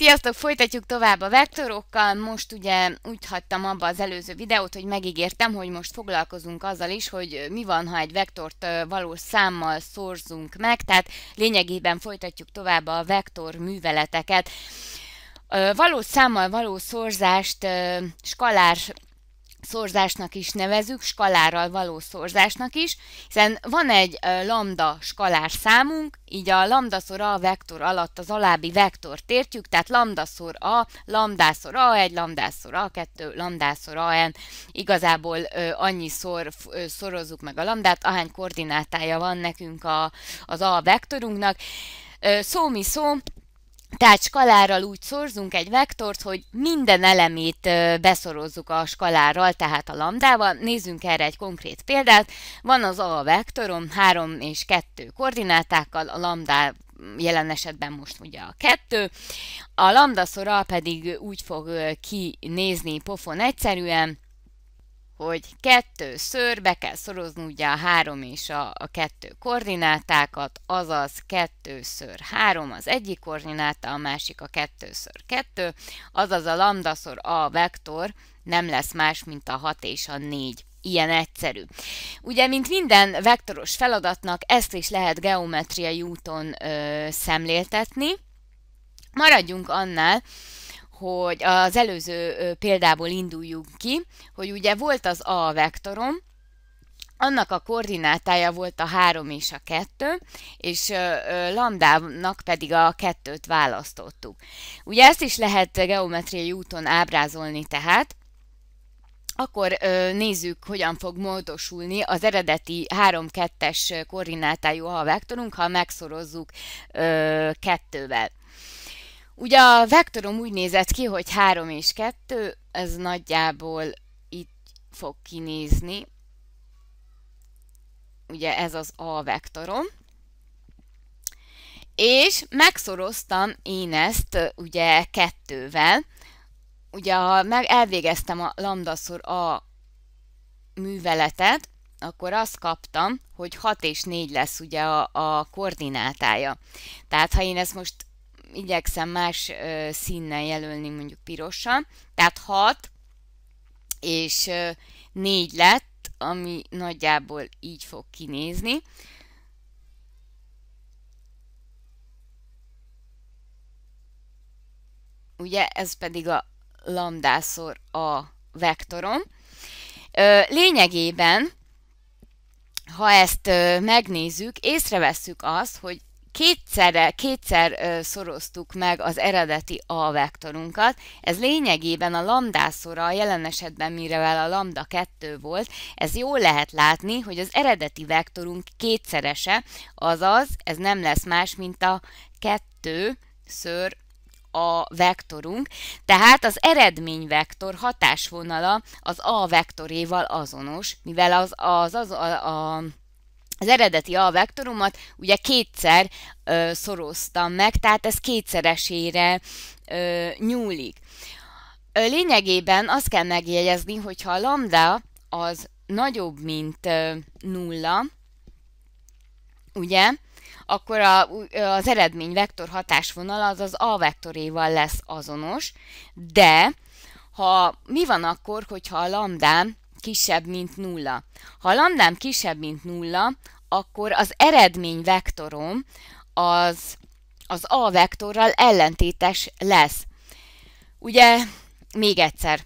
Sziasztok, folytatjuk tovább a vektorokkal. Most ugye úgy hagytam abba az előző videót, hogy megígértem, hogy most foglalkozunk azzal is, hogy mi van, ha egy vektort valós számmal szorzunk meg, tehát lényegében folytatjuk tovább a vektor műveleteket. Valós számmal való szorzást skalár szorzásnak is nevezük, skalárral való szorzásnak is, hiszen van egy lambda skalár számunk, így a szor a vektor alatt az alábbi vektort tértjük, tehát szor a, szor a egy lambda szor a kettő szor a en. igazából annyiszor szorozzuk meg a lambdát, ahány koordinátája van nekünk a, az a vektorunknak, szó mi szó, tehát skalárral úgy szorzunk egy vektort, hogy minden elemét beszorozzuk a skalárral, tehát a lambdával. Nézzünk erre egy konkrét példát. Van az A vektorom 3 és 2 koordinátákkal, a lambda jelen esetben most ugye a 2. A lambda szora pedig úgy fog kinézni pofon egyszerűen, hogy kettőször be kell szorozni ugye a három és a, a kettő koordinátákat, azaz kettőször három az egyik koordináta, a másik a kettőször kettő azaz a lambdaszor a vektor nem lesz más, mint a 6 és a 4 ilyen egyszerű. Ugye, mint minden vektoros feladatnak, ezt is lehet geometriai úton ö, szemléltetni. Maradjunk annál, hogy az előző példából induljunk ki, hogy ugye volt az A vektorom, annak a koordinátája volt a 3 és a 2, és lambdának pedig a 2-t választottuk. Ugye ezt is lehet geometriai úton ábrázolni tehát, akkor ö, nézzük, hogyan fog módosulni az eredeti 3-2-es koordinátájú a vektorunk, ha megszorozzuk ö, kettővel. Ugye a vektorom úgy nézett ki, hogy 3 és 2, ez nagyjából itt fog kinézni. Ugye ez az A vektorom. És megszoroztam én ezt ugye kettővel. Ugye ha meg elvégeztem a szor A műveletet, akkor azt kaptam, hogy 6 és 4 lesz ugye a, a koordinátája. Tehát ha én ezt most igyekszem más ö, színnel jelölni, mondjuk pirossal, tehát 6, és 4 lett, ami nagyjából így fog kinézni. Ugye ez pedig a lambdászor a vektorom. Lényegében, ha ezt megnézzük, észrevesszük azt, hogy kétszerre, kétszer szoroztuk meg az eredeti A vektorunkat, ez lényegében a lambdászora a jelen esetben, mirevel a lambda 2 volt, ez jól lehet látni, hogy az eredeti vektorunk kétszerese, azaz ez nem lesz más, mint a 2 ször a vektorunk, tehát az eredményvektor hatásvonala az A vektoréval azonos, mivel az, az, az a, a az eredeti A vektorumot ugye kétszer ö, szoroztam meg, tehát ez kétszeresére ö, nyúlik. lényegében azt kell megjegyezni, hogyha a lambda az nagyobb, mint ö, nulla, ugye, akkor a, az eredmény vektor hatásvonal az az A vektoréval lesz azonos, de ha mi van akkor, hogyha a lambda kisebb, mint nulla. Ha a lambdám kisebb, mint nulla, akkor az eredmény vektorom az, az A vektorral ellentétes lesz. Ugye, még egyszer,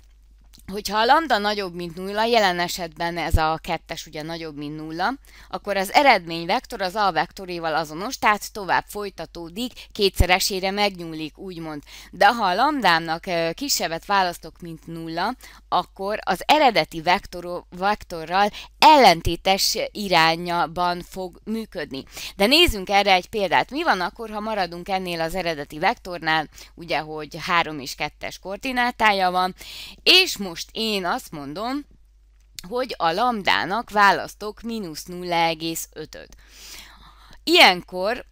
hogyha a lambda nagyobb, mint nulla, jelen esetben ez a kettes ugye nagyobb, mint nulla, akkor az eredményvektor az a vektoréval azonos, tehát tovább folytatódik, kétszeresére megnyúlik, úgymond. De ha a lambdámnak kisebbet választok, mint nulla, akkor az eredeti vektor, vektorral ellentétes irányban fog működni. De nézzünk erre egy példát. Mi van akkor, ha maradunk ennél az eredeti vektornál, ugye, hogy 3 és 2-es koordinátája van, és most én azt mondom, hogy a lambdának választok mínusz 0,5-öt. Ilyenkor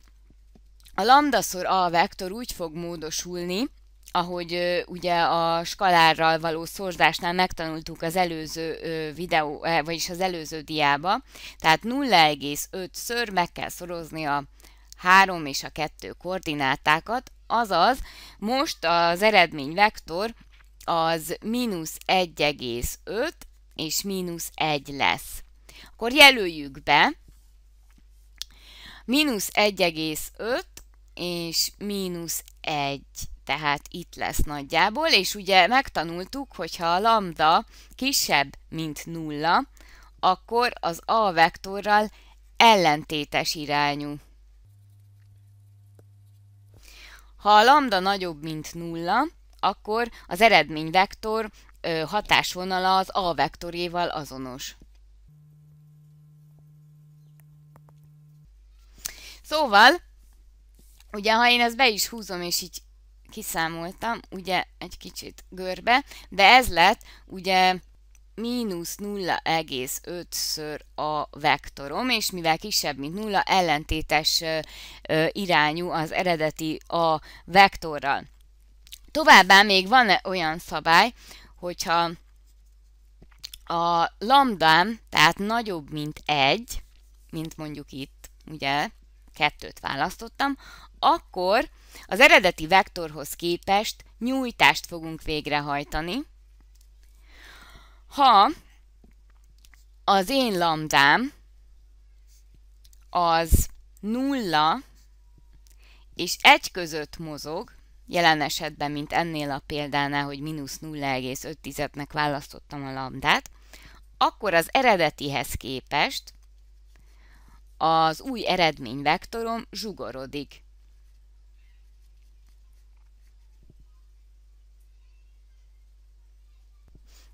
a lambda szor a vektor úgy fog módosulni, ahogy ugye a skalárral való szorzásnál megtanultuk az előző videó, eh, vagyis az előző diába, tehát 0,5-ször meg kell szorozni a 3 és a 2 koordinátákat, azaz most az eredmény vektor az mínusz 1,5 és mínusz 1 lesz. Akkor jelöljük be, mínusz 1,5 és mínusz 1 tehát itt lesz nagyjából, és ugye megtanultuk, hogyha a lambda kisebb, mint nulla, akkor az A vektorral ellentétes irányú. Ha a lambda nagyobb, mint nulla, akkor az eredményvektor hatásvonala az A vektoréval azonos. Szóval, ugye ha én ezt be is húzom, és így kiszámoltam, ugye egy kicsit görbe, de ez lett ugye mínusz 0,5-ször a vektorom, és mivel kisebb, mint 0, ellentétes irányú az eredeti a vektorral. Továbbá még van -e olyan szabály, hogyha a lambdám, tehát nagyobb, mint 1, mint mondjuk itt, ugye, kettőt választottam, akkor az eredeti vektorhoz képest nyújtást fogunk végrehajtani. Ha az én lambdám az nulla és egy között mozog, jelen esetben, mint ennél a példánál, hogy mínusz 0,5-nek választottam a lambdát, akkor az eredetihez képest az új eredményvektorom zsugorodik.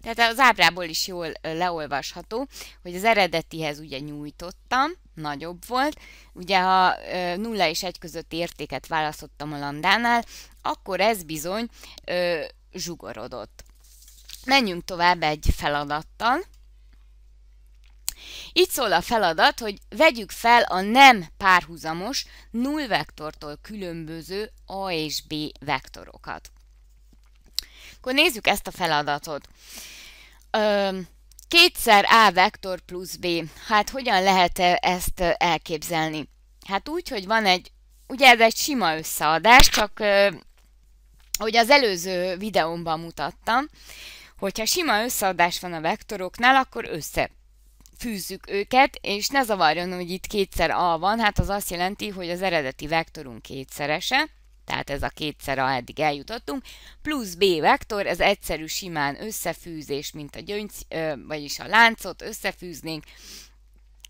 Tehát az ábrából is jól leolvasható, hogy az eredetihez ugye nyújtottam, nagyobb volt. Ugye ha 0 és 1 között értéket választottam a lambdánál, akkor ez bizony ö, zsugorodott. Menjünk tovább egy feladattal. Így szól a feladat, hogy vegyük fel a nem párhuzamos, null vektortól különböző A és B vektorokat. Akkor nézzük ezt a feladatot. Ö, kétszer A vektor plusz B. Hát hogyan lehet -e ezt elképzelni? Hát úgy, hogy van egy, ugye ez egy sima összeadás, csak hogy az előző videómban mutattam, hogyha sima összeadás van a vektoroknál, akkor össze fűzzük őket, és ne zavarjon, hogy itt kétszer A van, hát az azt jelenti, hogy az eredeti vektorunk kétszerese, tehát ez a kétszer, A eddig eljutottunk, plusz B vektor, ez egyszerű simán összefűzés, mint a gyöngy, vagyis a láncot összefűznénk,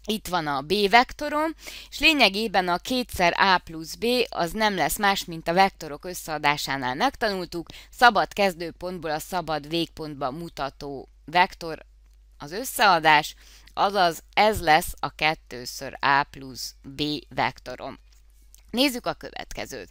itt van a B vektorom, és lényegében a kétszer A plusz B az nem lesz más, mint a vektorok összeadásánál megtanultuk, szabad kezdőpontból a szabad végpontba mutató vektor az összeadás, azaz ez lesz a kettőször A plusz B vektorom. Nézzük a következőt.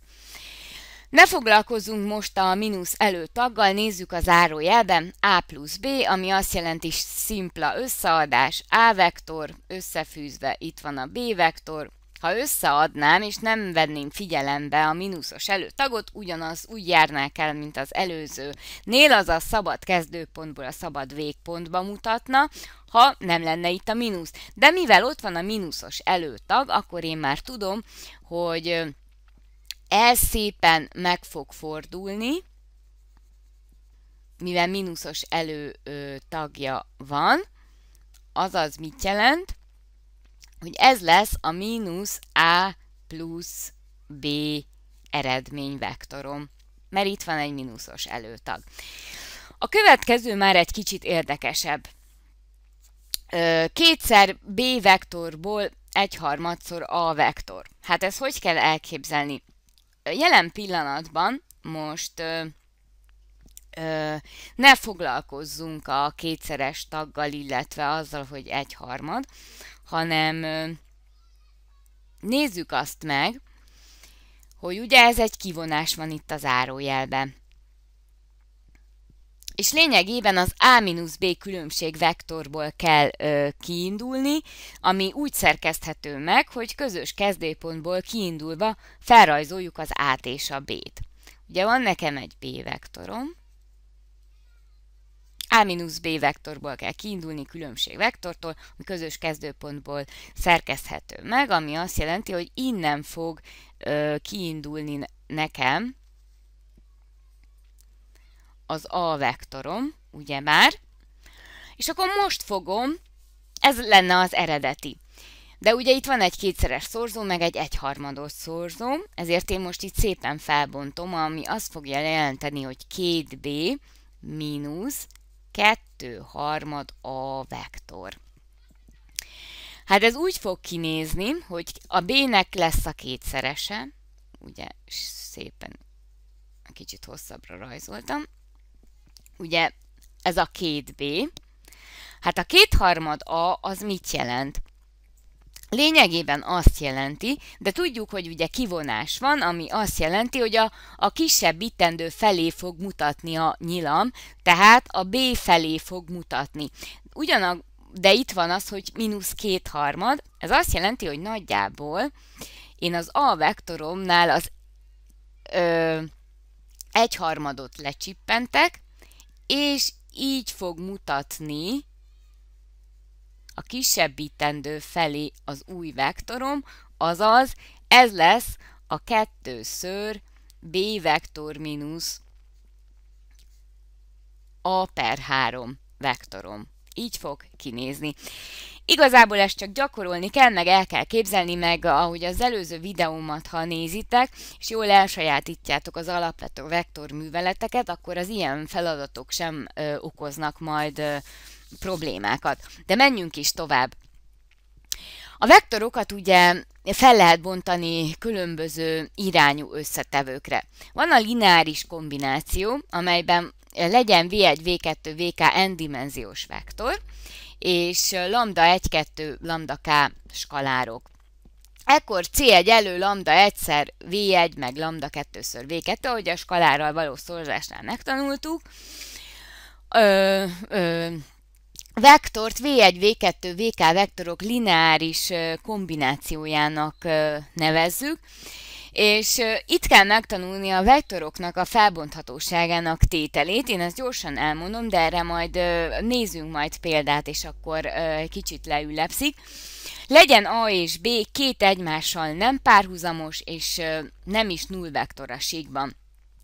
Ne foglalkozzunk most a mínusz előtaggal, nézzük a zárójelben A plusz B, ami azt jelenti szimpla összeadás, A vektor, összefűzve itt van a B vektor, ha összeadnám és nem venném figyelembe a mínuszos előtagot, ugyanaz úgy járnák el, mint az előző. Nél az a szabad kezdőpontból a szabad végpontba mutatna, ha nem lenne itt a mínusz. De mivel ott van a mínuszos előtag, akkor én már tudom, hogy ez szépen meg fog fordulni, mivel mínuszos előtagja van, azaz mit jelent, hogy ez lesz a mínusz A plusz B eredményvektorom, mert itt van egy mínuszos előtag. A következő már egy kicsit érdekesebb kétszer B vektorból egyharmadszor A vektor. Hát ezt hogy kell elképzelni? Jelen pillanatban most ö, ö, ne foglalkozzunk a kétszeres taggal, illetve azzal, hogy egyharmad, hanem ö, nézzük azt meg, hogy ugye ez egy kivonás van itt az árójelben és lényegében az A-B különbség vektorból kell ö, kiindulni, ami úgy szerkeszthető meg, hogy közös kezdőpontból kiindulva felrajzoljuk az A-t és a B-t. Ugye van nekem egy B-vektorom, A-B vektorból kell kiindulni különbség vektortól, ami közös kezdőpontból szerkeszthető meg, ami azt jelenti, hogy innen fog ö, kiindulni nekem az A vektorom, ugye már, és akkor most fogom, ez lenne az eredeti. De ugye itt van egy kétszeres szorzó, meg egy egyharmados szorzó, ezért én most itt szépen felbontom, ami azt fogja jelenteni, hogy 2b mínusz 2 harmad a vektor. Hát ez úgy fog kinézni, hogy a b-nek lesz a kétszerese, ugye szépen kicsit hosszabbra rajzoltam, ugye ez a két B. Hát a kétharmad A az mit jelent? Lényegében azt jelenti, de tudjuk, hogy ugye kivonás van, ami azt jelenti, hogy a, a kisebb ittendő felé fog mutatni a nyilam, tehát a B felé fog mutatni. Ugyanak, de itt van az, hogy mínusz kétharmad, ez azt jelenti, hogy nagyjából én az A vektoromnál az ö, egyharmadot lecsippentek, és így fog mutatni a kisebbítendő felé az új vektorom, azaz ez lesz a 2 b vektor mínusz a per 3 vektorom. Így fog kinézni. Igazából ezt csak gyakorolni kell, meg el kell képzelni, meg ahogy az előző videómat, ha nézitek, és jól elsajátítjátok az alapvető vektorműveleteket, akkor az ilyen feladatok sem ö, okoznak majd ö, problémákat. De menjünk is tovább. A vektorokat ugye fel lehet bontani különböző irányú összetevőkre. Van a lineáris kombináció, amelyben legyen V1, V2, VK n-dimenziós vektor, és lambda 1-2, lambda k skalárok. Ekkor C1 elő lambda 1 V1, meg lambda 2-ször V2, ahogy a skalárral való szorzásnál megtanultuk. Ö, ö, vektort V1, V2, VK vektorok lineáris kombinációjának nevezzük, és itt kell megtanulni a vektoroknak a felbonthatóságának tételét. Én ezt gyorsan elmondom, de erre majd nézzünk majd példát, és akkor kicsit leülepszik. Legyen A és B két egymással nem párhuzamos, és nem is null vektoraségban.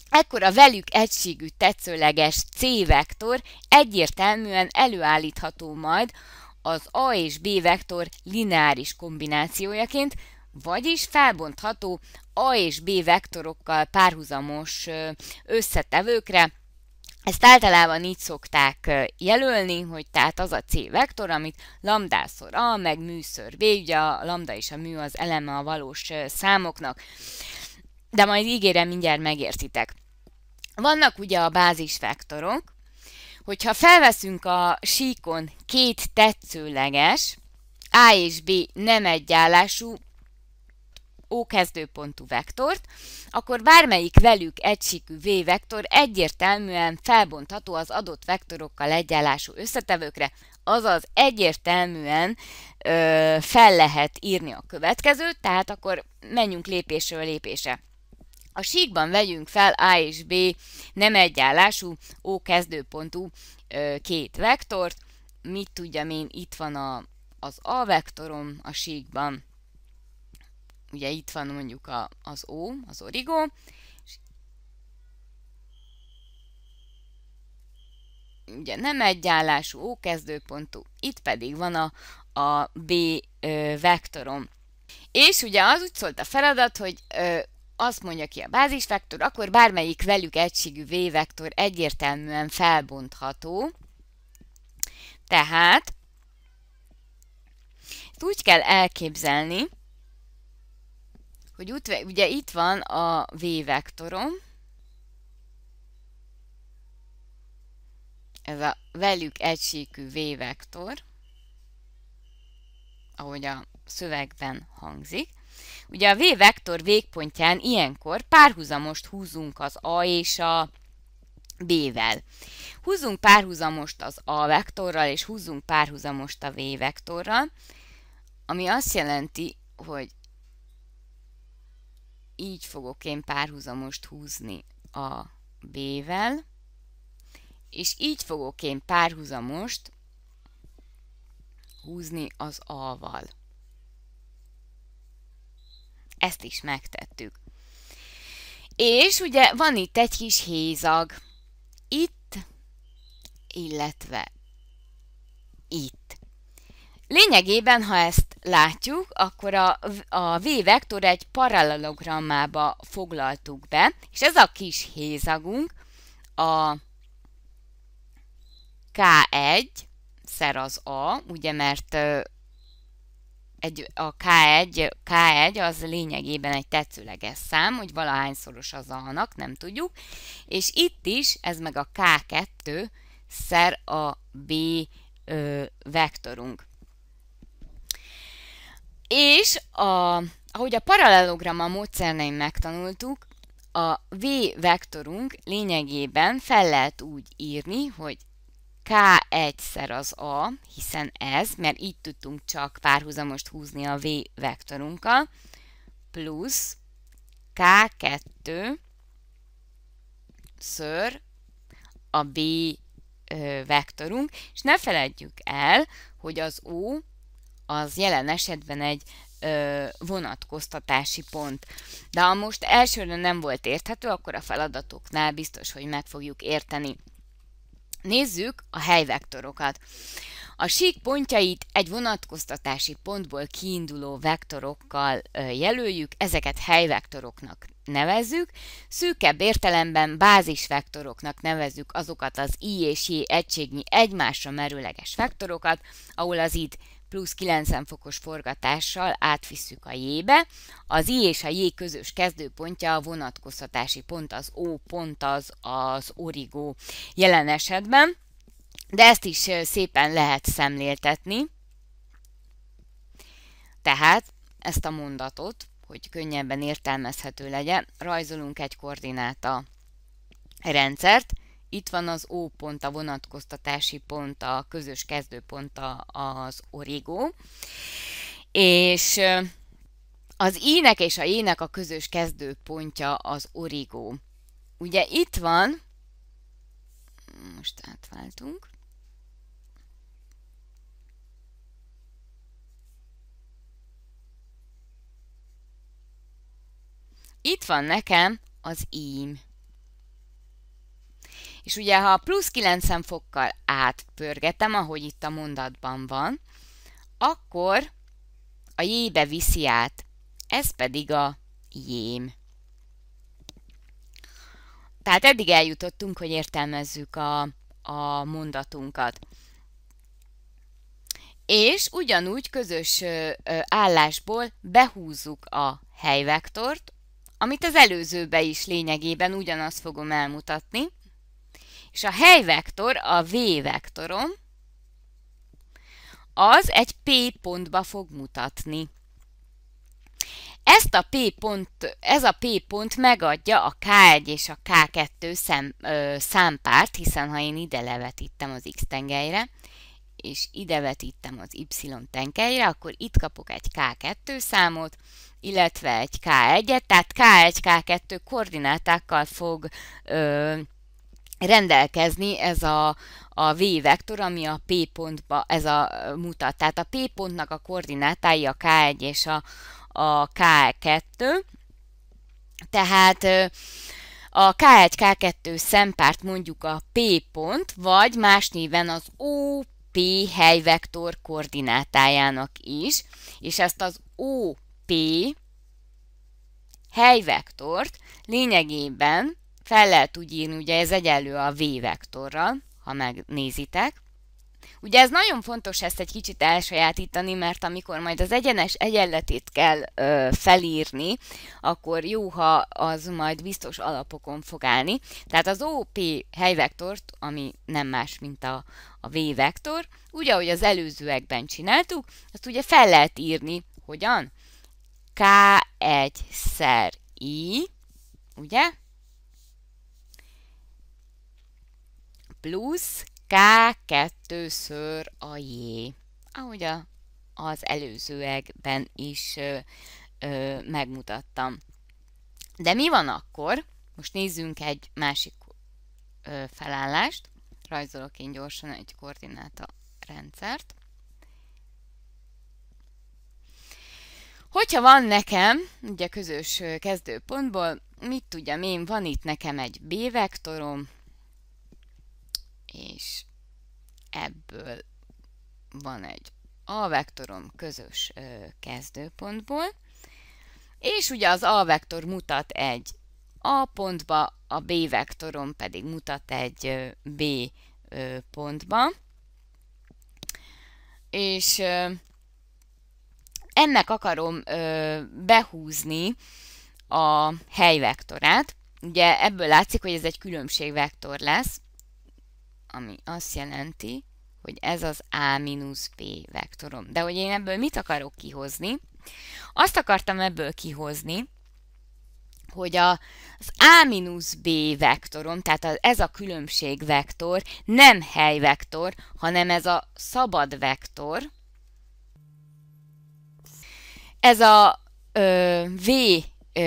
Ekkor a velük egységű tetszőleges C-vektor egyértelműen előállítható majd az A és B vektor lineáris kombinációjaként, vagyis felbontható A és B vektorokkal párhuzamos összetevőkre, ezt általában így szokták jelölni, hogy tehát az a C vektor, amit lambdászor A, meg műször B, ugye a lambda és a mű az eleme a valós számoknak, de majd ígérem, mindjárt megértitek. Vannak ugye a bázisvektorok, hogyha felveszünk a síkon két tetszőleges, A és B nem egyállású O kezdőpontú vektort, akkor bármelyik velük egysíkű V vektor egyértelműen felbontható az adott vektorokkal egyállású összetevőkre, azaz egyértelműen ö, fel lehet írni a következőt, tehát akkor menjünk lépésről lépésre. A síkban vegyünk fel A és B nem egyállású, O kezdőpontú ö, két vektort, mit tudjam én, itt van a, az A vektorom a síkban, ugye itt van mondjuk a, az O, az origó, és ugye nem egyállású O kezdőpontú, itt pedig van a, a B ö, vektorom. És ugye az úgy szólt a feladat, hogy ö, azt mondja ki a bázisvektor, akkor bármelyik velük egységű v-vektor egyértelműen felbontható. Tehát úgy kell elképzelni, hogy út, ugye itt van a v-vektorom, ez a velük egységű v-vektor, ahogy a szövegben hangzik. Ugye a v-vektor végpontján ilyenkor párhuzamost húzunk az a és a b-vel. Húzzunk párhuzamost az a vektorral, és húzzunk párhuzamost a v vektorral, ami azt jelenti, hogy így fogok én párhuzamost húzni a B-vel, és így fogok én párhuzamost húzni az A-val. Ezt is megtettük. És ugye van itt egy kis hézag. Itt, illetve itt. Lényegében, ha ezt látjuk, akkor a, a V-vektor egy parallelogrammába foglaltuk be, és ez a kis hézagunk a K1 szer az A, ugye mert egy, a K1, K1 az lényegében egy tetszőleges szám, hogy valahányszoros az A-nak, nem tudjuk, és itt is ez meg a K2 szer a B vektorunk. És a, ahogy a paralelogramma módszernein megtanultuk, a V vektorunk lényegében fel lehet úgy írni, hogy K1-szer az A, hiszen ez, mert így tudtunk csak párhuzamost húzni a V vektorunkkal, plusz K2 ször a B vektorunk, és ne feledjük el, hogy az O az jelen esetben egy ö, vonatkoztatási pont. De ha most elsőre nem volt érthető, akkor a feladatoknál biztos, hogy meg fogjuk érteni. Nézzük a helyvektorokat. A sík pontjait egy vonatkoztatási pontból kiinduló vektorokkal jelöljük, ezeket helyvektoroknak nevezzük, szűkebb értelemben bázisvektoroknak nevezzük azokat az i és j egységnyi egymásra merőleges vektorokat, ahol az itt plusz 90 fokos forgatással átvisszük a J-be. Az I és a J közös kezdőpontja a vonatkoztatási pont, az O pont az az origó jelen esetben, de ezt is szépen lehet szemléltetni. Tehát ezt a mondatot, hogy könnyebben értelmezhető legyen, rajzolunk egy koordináta rendszert, itt van az O pont, a vonatkoztatási pont, a közös kezdőpont az origó és az I-nek és a J-nek a közös kezdőpontja az origó. Ugye itt van, most átváltunk, Itt van nekem az ím. És ugye, ha plusz 90 fokkal átpörgetem, ahogy itt a mondatban van, akkor a jébe viszi át, ez pedig a jém. Tehát eddig eljutottunk, hogy értelmezzük a, a mondatunkat. És ugyanúgy közös állásból behúzzuk a helyvektort, amit az előzőbe is lényegében ugyanazt fogom elmutatni, és a helyvektor, a V vektorom, az egy P pontba fog mutatni. Ezt a P pont, ez a P pont megadja a K1 és a K2 szem, ö, számpárt, hiszen ha én ide levetítem az X tengelyre, és ide vetítem az Y tengelyre, akkor itt kapok egy K2 számot, illetve egy K1-et, tehát K1, K2 koordinátákkal fog ö, rendelkezni ez a, a V-vektor, ami a P pontba ez a mutat. Tehát a P pontnak a koordinátái a K1 és a, a K2. Tehát a K1-K2 szempárt mondjuk a P pont, vagy más néven az OP helyvektor koordinátájának is, és ezt az OP helyvektort lényegében fel lehet úgy írni, ugye ez egyenlő a v-vektorral, ha megnézitek. Ugye ez nagyon fontos ezt egy kicsit elsajátítani, mert amikor majd az egyenes egyenletét kell ö, felírni, akkor jó, ha az majd biztos alapokon fog állni. Tehát az OP helyvektort, ami nem más, mint a, a V-vektor, úgy, ahogy az előzőekben csináltuk, azt ugye fel lehet írni, hogyan? K1-szer I, ugye? plusz k kettőször a J, ahogy a, az előzőekben is ö, ö, megmutattam. De mi van akkor? Most nézzünk egy másik ö, felállást. Rajzolok én gyorsan egy koordináta rendszert. Hogyha van nekem, ugye közös kezdőpontból, mit tudjam én, van itt nekem egy B-vektorom, és ebből van egy A vektorom közös ö, kezdőpontból, és ugye az A vektor mutat egy A pontba, a B vektorom pedig mutat egy B ö, pontba, és ö, ennek akarom ö, behúzni a helyvektorát. Ugye ebből látszik, hogy ez egy különbségvektor lesz, ami azt jelenti, hogy ez az A mínusz B vektorom. De hogy én ebből mit akarok kihozni? Azt akartam ebből kihozni, hogy a, az A mínusz B vektorom, tehát az, ez a különbség vektor, nem helyvektor, hanem ez a szabad vektor. Ez a ö, V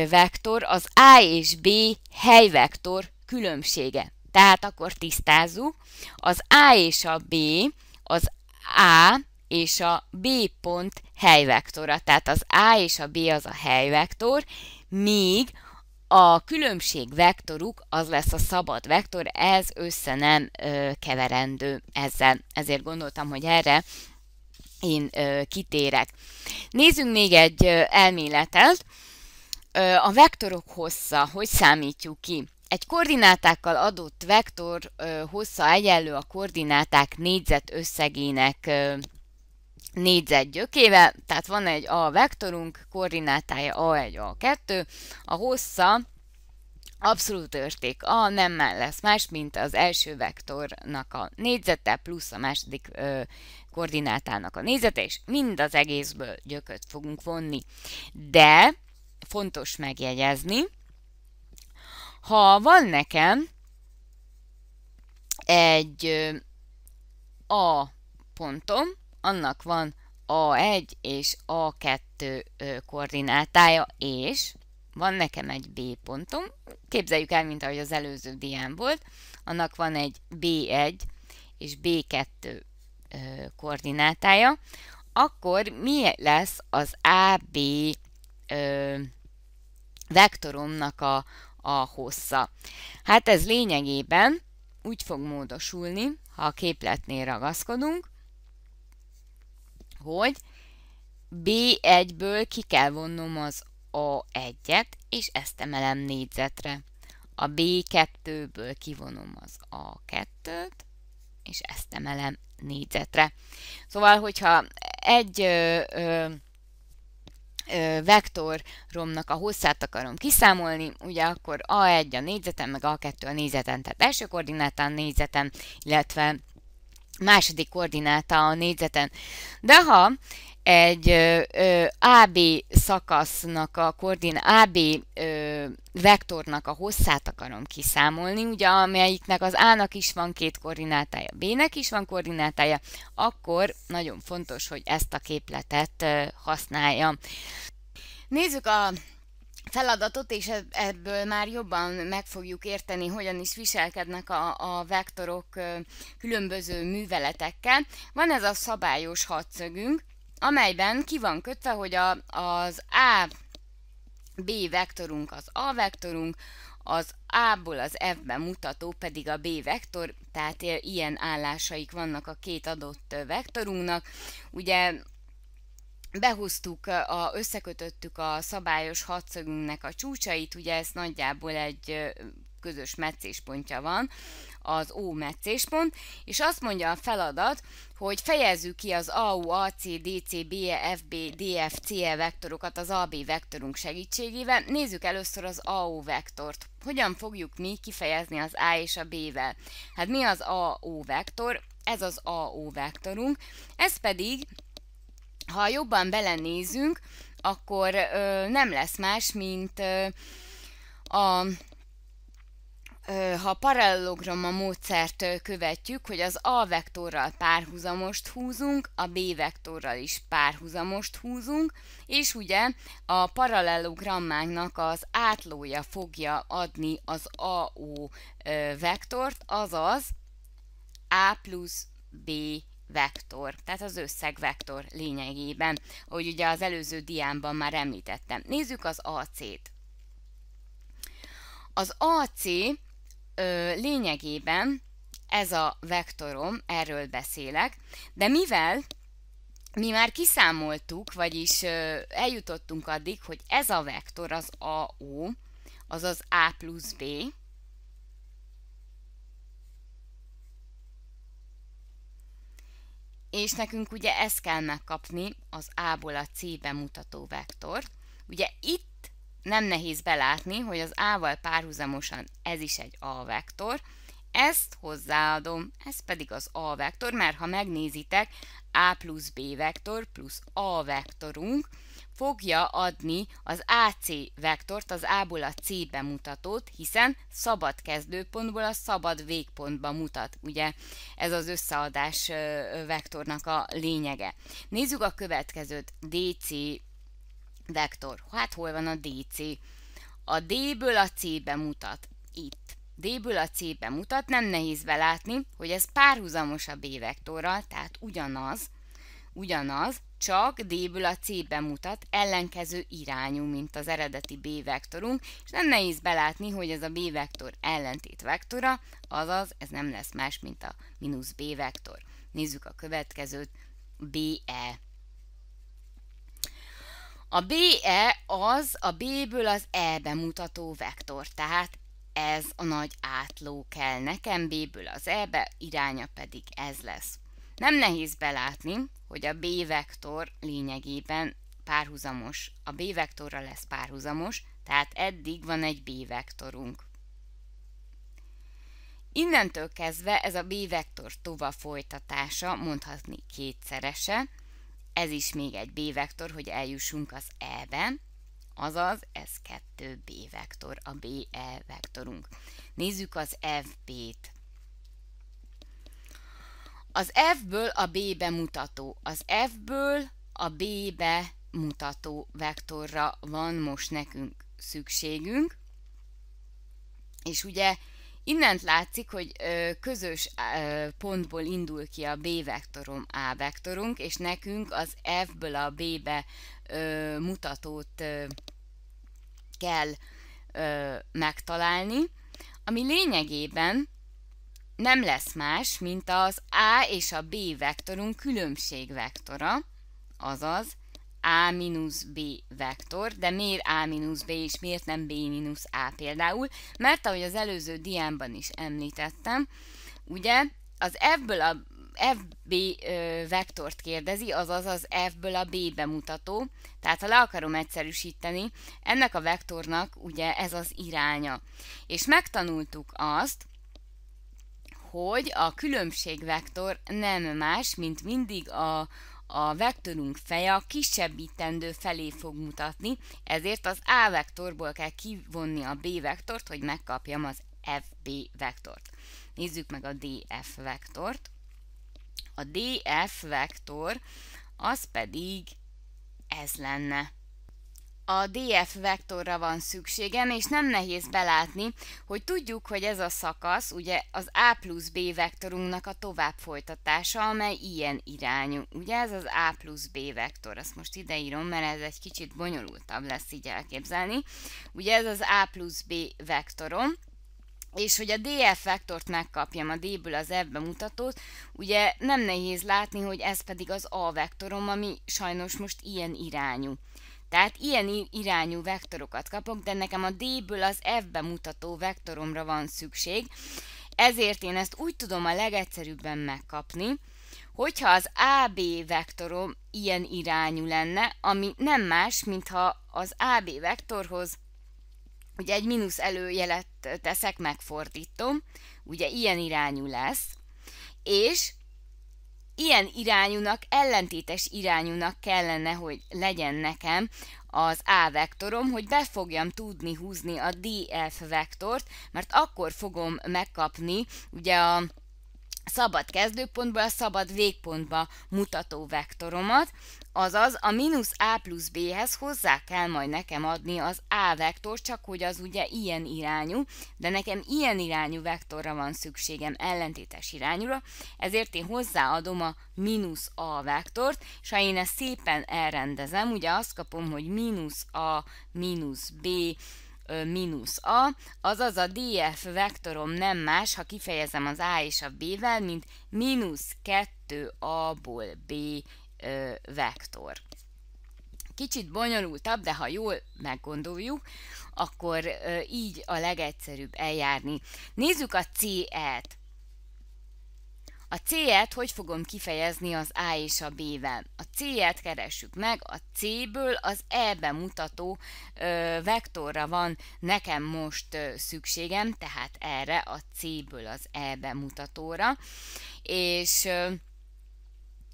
vektor az A és B helyvektor különbsége. Tehát akkor tisztázzuk. Az A és a B, az A és a B pont helyvektora. Tehát az A és a B az a helyvektor, míg a különbség vektoruk az lesz a szabad vektor, ez össze nem ö, keverendő ezzel. Ezért gondoltam, hogy erre én ö, kitérek. Nézzünk még egy ö, elméletet. Ö, a vektorok hossza, hogy számítjuk ki? Egy koordinátákkal adott vektor ö, hossza egyenlő a koordináták négyzet összegének ö, négyzet gyökével, tehát van egy A vektorunk, koordinátája A1, A2, a hossza abszolút érték A nem már lesz más, mint az első vektornak a négyzete plusz a második ö, koordinátának a négyzete, és mind az egészből gyököt fogunk vonni. De fontos megjegyezni, ha van nekem egy A pontom, annak van A1 és A2 koordinátája, és van nekem egy B pontom, képzeljük el, mint ahogy az előző dián volt, annak van egy B1 és B2 koordinátája, akkor mi lesz az AB vektoromnak a, a hossza. Hát ez lényegében úgy fog módosulni, ha a képletnél ragaszkodunk, hogy B1-ből ki kell vonnom az A1-et, és ezt emelem négyzetre. A B2-ből kivonom az A2-t, és ezt emelem négyzetre. Szóval, hogyha egy ö, ö, vektorromnak a hosszát akarom kiszámolni, ugye akkor A1 a négyzetem, meg A2 a négyzetem, tehát első koordinátán négyzetem, illetve második koordináta a négyzeten. De ha egy ö, ö, AB szakasznak a koordin, AB ö, vektornak a hosszát akarom kiszámolni, ugye amelyiknek az A-nak is van két koordinátája, B-nek is van koordinátája, akkor nagyon fontos, hogy ezt a képletet ö, használjam. Nézzük a feladatot, és ebből már jobban meg fogjuk érteni, hogyan is viselkednek a, a vektorok különböző műveletekkel. Van ez a szabályos hadszögünk, amelyben ki van kötve, hogy a, az A, B vektorunk az A vektorunk, az A-ból az F-be mutató pedig a B-vektor, tehát ilyen állásaik vannak a két adott vektorunknak. Ugye behúztuk, a, összekötöttük a szabályos hadszögünknek a csúcsait, ugye ez nagyjából egy közös meccéspontja van, az O meccéspont, és azt mondja a feladat, hogy fejezzük ki az AU, AC, DC, BE, FB, DF, CE vektorokat az AB vektorunk segítségével. Nézzük először az AU vektort. Hogyan fogjuk mi kifejezni az A és a B-vel? Hát mi az AU vektor? Ez az AU vektorunk, ez pedig ha jobban belenézünk, akkor ö, nem lesz más, mint ö, a ha a módszert követjük, hogy az A vektorral párhuzamost húzunk, a B vektorral is párhuzamost húzunk, és ugye a parallelogrammánknak az átlója fogja adni az AO vektort, azaz A plusz B vektor, tehát az összegvektor lényegében, ahogy ugye az előző diámban már említettem. Nézzük az AC-t. Az AC ö, lényegében ez a vektorom, erről beszélek, de mivel mi már kiszámoltuk, vagyis ö, eljutottunk addig, hogy ez a vektor az AO, azaz A plusz B, és nekünk ugye ezt kell megkapni, az A-ból a C-be mutató vektor. Ugye itt nem nehéz belátni, hogy az A-val párhuzamosan ez is egy A-vektor, ezt hozzáadom, ez pedig az A vektor, mert ha megnézitek, A plusz B vektor plusz A vektorunk, fogja adni az AC vektort, az A-ból a C-be mutatót, hiszen szabad kezdőpontból a szabad végpontba mutat. Ugye ez az összeadás vektornak a lényege. Nézzük a következőt, DC vektor. Hát hol van a DC? A D-ből a C-be mutat. Itt. D-ből a C-be mutat, nem nehéz belátni, hogy ez párhuzamos a B vektorral, tehát ugyanaz, ugyanaz, csak D-ből a C-be mutat, ellenkező irányú, mint az eredeti B-vektorunk, és nem nehéz belátni, hogy ez a B-vektor ellentét vektora, azaz ez nem lesz más, mint a mínusz B-vektor. Nézzük a következőt, BE. A BE az a B-ből az E-be mutató vektor, tehát ez a nagy átló kell nekem B-ből az E-be, iránya pedig ez lesz. Nem nehéz belátni, hogy a b-vektor lényegében párhuzamos. A b-vektorra lesz párhuzamos, tehát eddig van egy b-vektorunk. Innentől kezdve ez a b-vektor tova folytatása, mondhatni kétszerese, ez is még egy b-vektor, hogy eljussunk az e-be, azaz ez kettő b vektor, a be vektorunk. Nézzük az fb-t. Az F-ből a B-be mutató. Az F-ből a B-be mutató vektorra van most nekünk szükségünk. És ugye innent látszik, hogy közös pontból indul ki a B vektorom, A vektorunk, és nekünk az F-ből a B-be mutatót kell megtalálni, ami lényegében nem lesz más, mint az A és a B vektorunk különbségvektora, azaz A mínusz B vektor, de miért A mínusz B és miért nem B mínusz A például? Mert ahogy az előző diámban is említettem, ugye az ebből a FB vektort kérdezi, azaz az F-ből a B bemutató, tehát ha le akarom egyszerűsíteni, ennek a vektornak ugye ez az iránya. És megtanultuk azt, hogy a különbségvektor nem más, mint mindig a, a vektorunk feje a kisebbítendő felé fog mutatni, ezért az A vektorból kell kivonni a B vektort, hogy megkapjam az FB vektort. Nézzük meg a DF vektort. A DF vektor az pedig ez lenne a DF vektorra van szükségem, és nem nehéz belátni, hogy tudjuk, hogy ez a szakasz ugye az A plusz B vektorunknak a tovább folytatása, amely ilyen irányú. Ugye ez az A plusz B vektor, azt most ideírom, mert ez egy kicsit bonyolultabb lesz így elképzelni. Ugye ez az A plusz B vektorom, és hogy a DF vektort megkapjam, a D-ből az F mutatót, ugye nem nehéz látni, hogy ez pedig az A vektorom, ami sajnos most ilyen irányú. Tehát ilyen irányú vektorokat kapok, de nekem a D-ből az F-be mutató vektoromra van szükség, ezért én ezt úgy tudom a legegyszerűbben megkapni, hogyha az AB vektorom ilyen irányú lenne, ami nem más, mintha az AB vektorhoz ugye egy mínusz előjelet teszek, megfordítom, ugye ilyen irányú lesz, és ilyen irányúnak, ellentétes irányúnak kellene, hogy legyen nekem az A vektorom, hogy be fogjam tudni húzni a DF vektort, mert akkor fogom megkapni ugye a szabad kezdőpontból a szabad végpontba mutató vektoromat, Azaz a mínusz a plusz b-hez hozzá kell majd nekem adni az a vektor, csak hogy az ugye ilyen irányú, de nekem ilyen irányú vektorra van szükségem ellentétes irányúra, ezért én hozzáadom a mínusz a vektort, és ha én ezt szépen elrendezem, ugye azt kapom, hogy mínusz a mínusz b mínusz a, azaz a df vektorom nem más, ha kifejezem az a és a b-vel, mint mínusz 2 ból b vektor. Kicsit bonyolultabb, de ha jól meggondoljuk, akkor így a legegyszerűbb eljárni. Nézzük a C-et. A C-et hogy fogom kifejezni az A és a B-vel? A C-et keressük meg, a C-ből az E-be mutató ö, vektorra van nekem most ö, szükségem, tehát erre a C-ből az E-be mutatóra, és... Ö,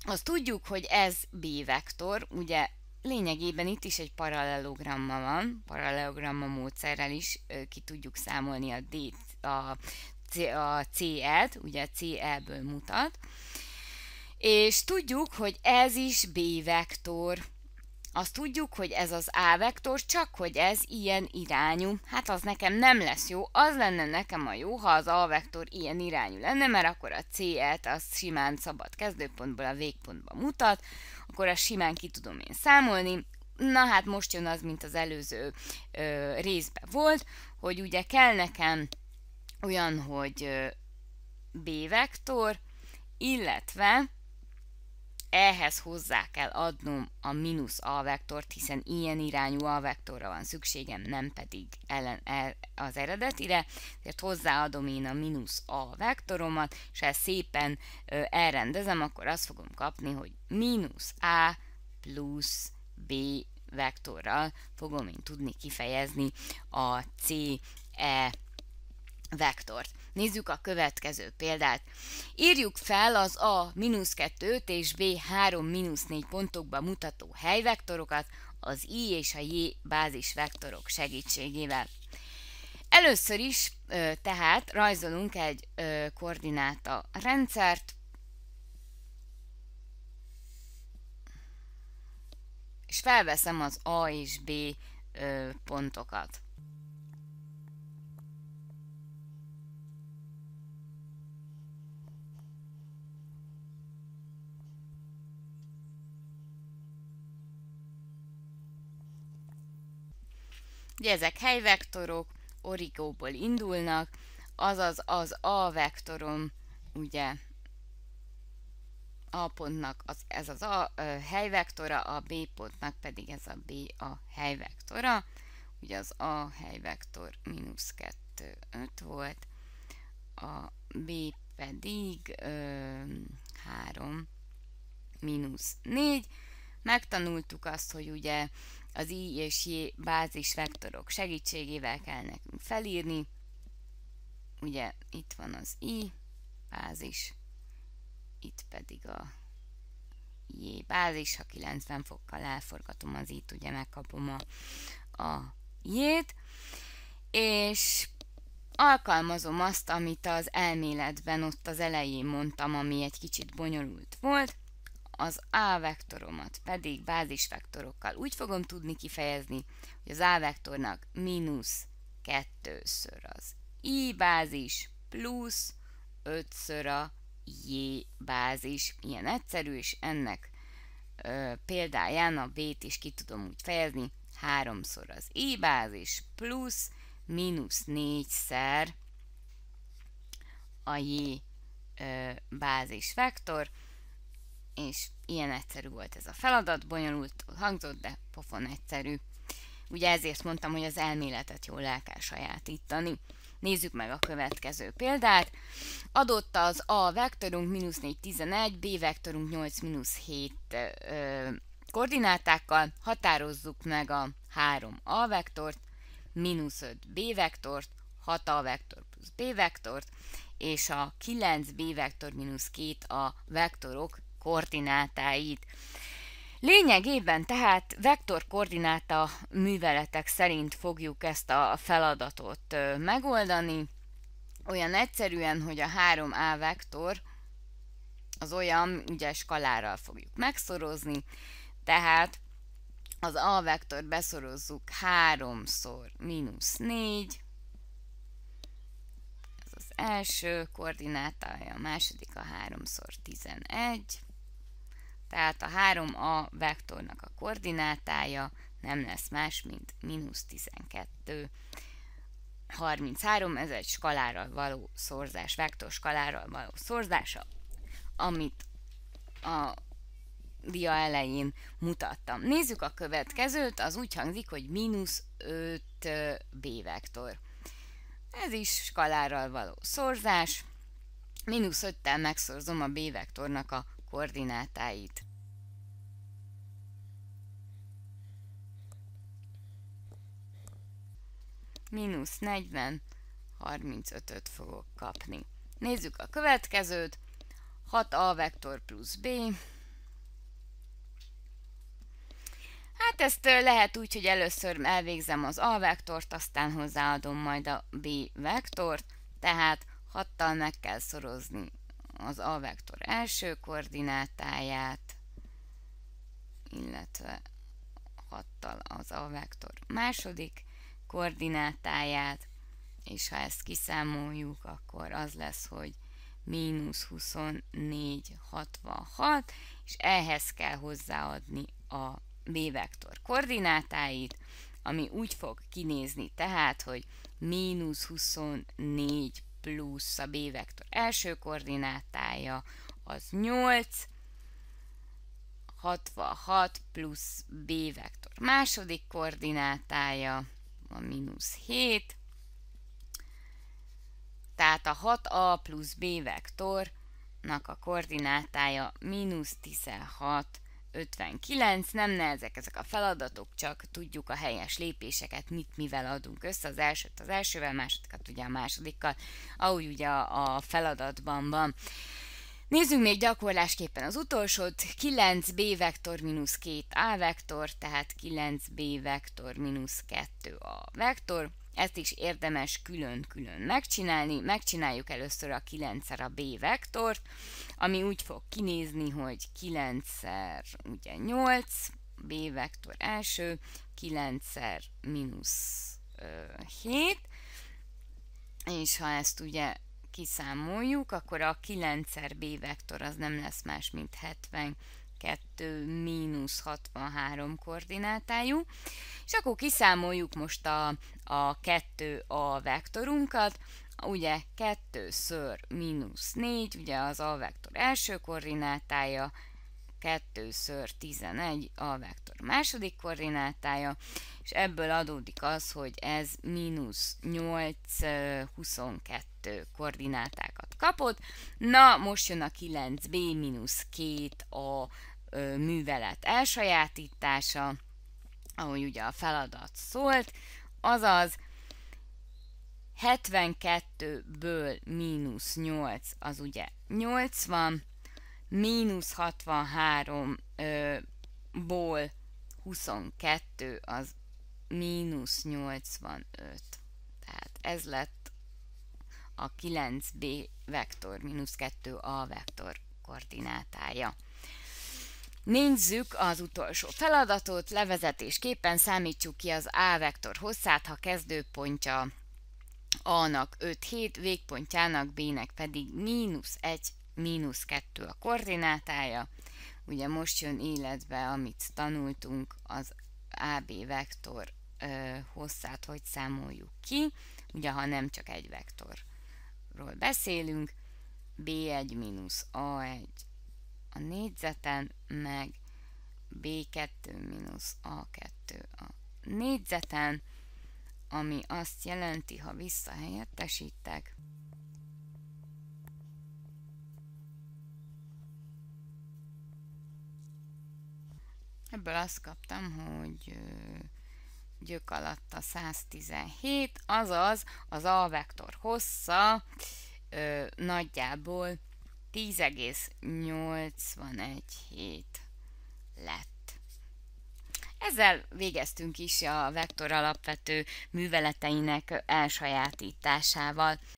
azt tudjuk, hogy ez b-vektor, ugye lényegében itt is egy paralelogramma van, paralelogramma módszerrel is ki tudjuk számolni a, D, a, a CE-t, ugye a CE-ből mutat, és tudjuk, hogy ez is B-vektor, azt tudjuk, hogy ez az A vektor, csak hogy ez ilyen irányú. Hát az nekem nem lesz jó, az lenne nekem a jó, ha az A vektor ilyen irányú lenne, mert akkor a C-et az simán szabad kezdőpontból a végpontba mutat, akkor a simán ki tudom én számolni. Na hát most jön az, mint az előző ö, részben volt, hogy ugye kell nekem olyan, hogy ö, B vektor, illetve ehhez hozzá kell adnom a mínusz a vektort, hiszen ilyen irányú a vektorra van szükségem, nem pedig ellen, el, az eredetire, ezért hozzáadom én a mínusz a vektoromat, és ezt szépen ö, elrendezem, akkor azt fogom kapni, hogy mínusz a plusz b vektorral fogom én tudni kifejezni a c e vektort. Nézzük a következő példát. Írjuk fel az a 2 és B3-4 pontokba mutató helyvektorokat az I és a J bázis vektorok segítségével. Először is tehát rajzolunk egy koordináta rendszert, és felveszem az A és B pontokat. Ugye ezek helyvektorok, origóból indulnak, azaz az A vektorom, ugye A pontnak az, ez az A ö, helyvektora, a B pontnak pedig ez a B a helyvektora. Ugye az A helyvektor mínusz 2, 5 volt, a B pedig ö, 3, mínusz 4, Megtanultuk azt, hogy ugye az i és j bázis vektorok segítségével kell nekünk felírni. Ugye itt van az i bázis, itt pedig a j bázis, ha 90 fokkal elforgatom az i-t, ugye megkapom a, a j-t, és alkalmazom azt, amit az elméletben ott az elején mondtam, ami egy kicsit bonyolult volt, az A vektoromat pedig bázisvektorokkal úgy fogom tudni kifejezni, hogy az A vektornak mínusz kettőször az I bázis plusz ötször a J bázis. Ilyen egyszerű, és ennek ö, példáján a B-t is ki tudom úgy fejezni, háromszor az I bázis plusz mínusz négyszer a J ö, bázis vektor, és ilyen egyszerű volt ez a feladat, bonyolult hangzott, de pofon egyszerű. Ugye ezért mondtam, hogy az elméletet jól el kell sajátítani. Nézzük meg a következő példát. Adott az A vektorunk mínusz 4, 11, B vektorunk 8, mínusz 7 ö, koordinátákkal. Határozzuk meg a 3 A vektort, mínusz 5 B vektort, 6 A vektor plusz B vektort, és a 9 B vektor mínusz 2 A vektorok koordinátáit. Lényegében tehát vektorkoordináta műveletek szerint fogjuk ezt a feladatot megoldani. Olyan egyszerűen, hogy a 3A vektor az olyan, ugye skalárral fogjuk megszorozni, tehát az A vektor beszorozzuk 3-szor mínusz 4, ez az első koordinátája, a második a 3-szor 11, tehát a 3a vektornak a koordinátája nem lesz más, mint mínusz 12. 33, ez egy skalára való szorzás, vektor skalára való szorzása, amit a dia elején mutattam. Nézzük a következőt, az úgy hangzik, hogy mínusz 5b vektor. Ez is skalárral való szorzás. Mínusz 5-tel megszorzom a b vektornak a koordinátáit. Mínusz 40, 35-öt fogok kapni. Nézzük a következőt. 6a vektor plusz b. Hát ezt lehet úgy, hogy először elvégzem az a vektort, aztán hozzáadom majd a b vektort, tehát 6-tal meg kell szorozni az A vektor első koordinátáját, illetve 6-tal az A vektor második koordinátáját, és ha ezt kiszámoljuk, akkor az lesz, hogy mínusz 24, 66, és ehhez kell hozzáadni a B vektor koordinátáit, ami úgy fog kinézni tehát, hogy mínusz 24 plusz a b vektor első koordinátája az 8, 66 plusz b vektor második koordinátája a mínusz 7, tehát a 6a plusz b vektornak a koordinátája mínusz 16 plusz 59, nem nehezek ezek a feladatok, csak tudjuk a helyes lépéseket, mit mivel adunk össze, az elsőt az elsővel, másodikat ugye a másodikkal, ahogy ugye a, feladatban van. Nézzünk még gyakorlásképpen az utolsót, 9b vektor mínusz 2a vektor, tehát 9b vektor mínusz 2a vektor, ezt is érdemes külön-külön megcsinálni. Megcsináljuk először a 9-szer a B vektort, ami úgy fog kinézni, hogy 9-szer ugye 8, B vektor első, 9-szer mínusz 7, és ha ezt ugye kiszámoljuk, akkor a 9-szer B vektor az nem lesz más, mint 72 12 mínusz 63 koordinátájú, és akkor kiszámoljuk most a, a 2 a vektorunkat, ugye 2 ször mínusz 4, ugye az a vektor első koordinátája, 2 ször 11 a vektor második koordinátája, és ebből adódik az, hogy ez mínusz 8, 22 koordinátákat kapott. Na, most jön a 9b mínusz 2 a művelet elsajátítása, ahogy ugye a feladat szólt, azaz 72-ből mínusz 8 az ugye 80, mínusz 63-ból 22 az mínusz 85. Tehát ez lett a 9b vektor, mínusz 2a vektor koordinátája. Nézzük az utolsó feladatot, levezetésképpen számítsuk ki az A vektor hosszát, ha kezdőpontja A-nak 5-7, végpontjának B-nek pedig mínusz 1, mínusz 2 a koordinátája. Ugye most jön életbe, amit tanultunk, az AB vektor ö, hosszát hogy számoljuk ki, ugye ha nem csak egy vektorról beszélünk, B1 mínusz A1 a négyzeten meg B2 mínusz A2 a négyzeten, ami azt jelenti, ha visszahelyettesítek, Ebből azt kaptam, hogy gyök alatt a 117, azaz az A vektor hossza ö, nagyjából 10,817 hét lett. Ezzel végeztünk is a vektor alapvető műveleteinek elsajátításával.